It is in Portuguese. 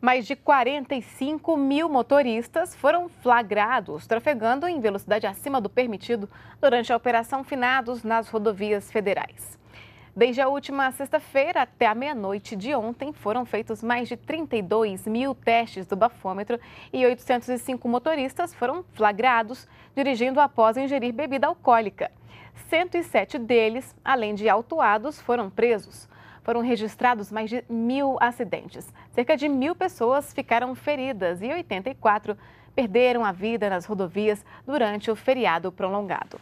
mais de 45 mil motoristas foram flagrados trafegando em velocidade acima do permitido durante a operação Finados nas rodovias federais. Desde a última sexta-feira até a meia-noite de ontem, foram feitos mais de 32 mil testes do bafômetro e 805 motoristas foram flagrados dirigindo após ingerir bebida alcoólica. 107 deles, além de autuados, foram presos foram registrados mais de mil acidentes. Cerca de mil pessoas ficaram feridas e 84 perderam a vida nas rodovias durante o feriado prolongado.